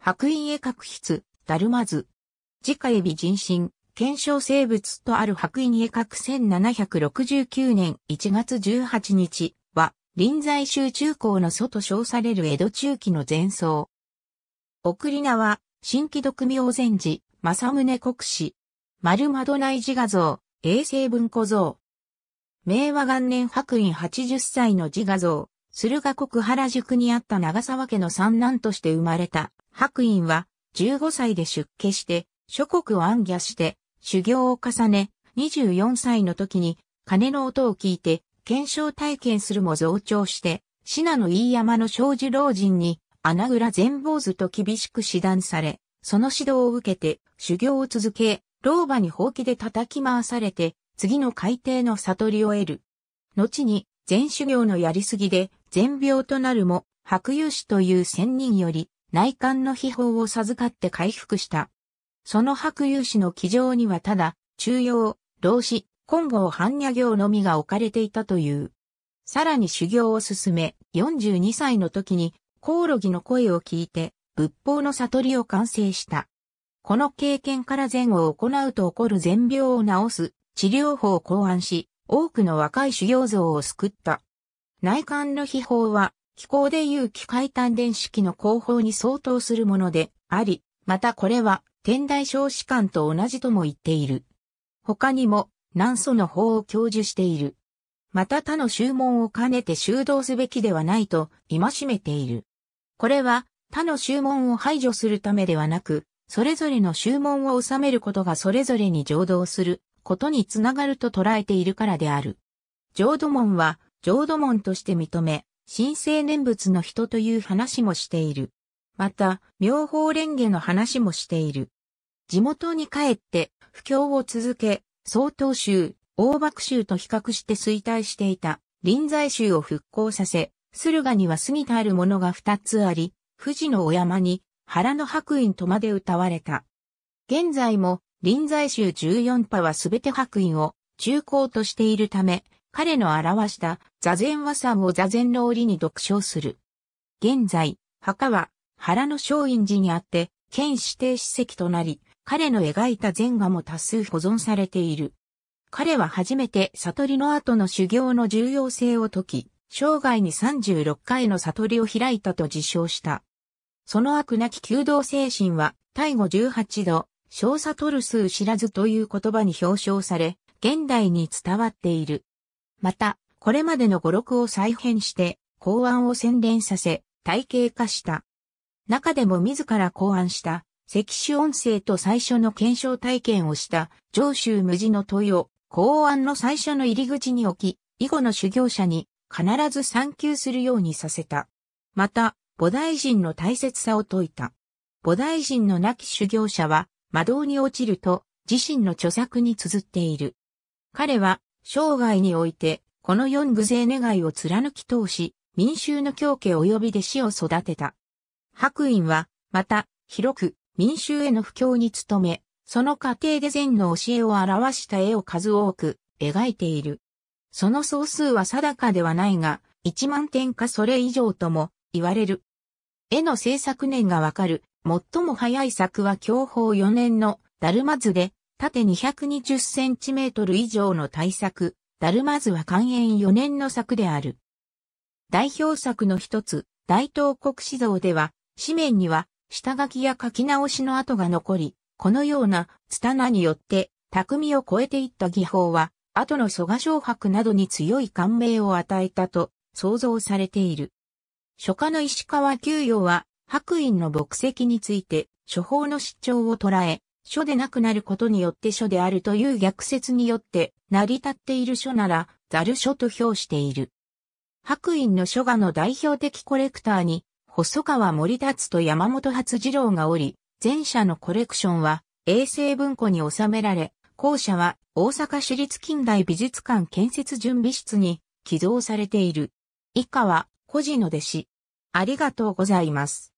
白陰絵角筆、ダルマ図。自家指人身、検証生物とある白陰絵角1769年1月18日は、臨済宗中高の祖と称される江戸中期の前奏。送り名は、新規読明禅寺、正宗国史。丸窓内自画像、衛星文庫像。明和元年白隠80歳の自画像、駿河国原宿にあった長沢家の三男として生まれた白隠は15歳で出家して諸国を暗夜して修行を重ね24歳の時に鐘の音を聞いて検証体験するも増長して信濃飯山の少女老人に穴倉全坊主と厳しく指断されその指導を受けて修行を続け老婆に放棄で叩き回されて次の海底の悟りを得る。後に全修行のやりすぎで全病となるも、白勇士という仙人より、内観の秘宝を授かって回復した。その白勇士の記上にはただ、中庸、老子、今後般若行のみが置かれていたという。さらに修行を進め、42歳の時に、コオロギの声を聞いて、仏法の悟りを完成した。この経験から善を行うと起こる全病を治す治療法を考案し、多くの若い修行像を救った。内観の秘宝は、気候でいう機械単電式の後方に相当するものであり、またこれは天台少子館と同じとも言っている。他にも南祖の法を教授している。また他の修問を兼ねて修道すべきではないと戒めている。これは他の修問を排除するためではなく、それぞれの修問を収めることがそれぞれに浄土することにつながると捉えているからである。浄土門は浄土門として認め、神聖念仏の人という話もしている。また、妙法蓮華の話もしている。地元に帰って、布教を続け、曹洞宗、大幕宗と比較して衰退していた、臨済宗を復興させ、駿河には過ぎたあるものが二つあり、富士のお山に、原の白院とまで歌われた。現在も、臨済宗14派はすべて白院を中高としているため、彼の表した座禅和山を座禅の折に読唱する。現在、墓は原の松陰寺にあって、県指定史跡となり、彼の描いた禅画も多数保存されている。彼は初めて悟りの後の修行の重要性を解き、生涯に36回の悟りを開いたと自称した。その悪なき弓道精神は、大語十8度、小悟る数知らずという言葉に表彰され、現代に伝わっている。また、これまでの語録を再編して、考案を洗練させ、体系化した。中でも自ら考案した、石種音声と最初の検証体験をした、上州無事の問いを、考案の最初の入り口に置き、以後の修行者に必ず参求するようにさせた。また、菩提人の大切さを説いた。菩提人の亡き修行者は、魔道に落ちると、自身の著作に綴っている。彼は、生涯において、この四具勢願いを貫き通し、民衆の教家及び弟子を育てた。白隠は、また、広く民衆への布教に努め、その過程で禅の教えを表した絵を数多く描いている。その総数は定かではないが、1万点かそれ以上とも言われる。絵の制作年がわかる、最も早い作は享保4年のダルマ図で、縦220センチメートル以上の大作、ダルマズは寛永4年の作である。代表作の一つ、大東国史像では、紙面には、下書きや書き直しの跡が残り、このような、ナによって、匠を超えていった技法は、後の蘇我昇白などに強い感銘を与えたと想像されている。書家の石川久陽は、白隠の墨跡について、処方の主張を捉え、書でなくなることによって書であるという逆説によって成り立っている書なら、ざる書と評している。白隠の書画の代表的コレクターに、細川森達と山本初次郎がおり、前者のコレクションは、衛星文庫に収められ、後者は大阪市立近代美術館建設準備室に寄贈されている。以下は、個人の弟子。ありがとうございます。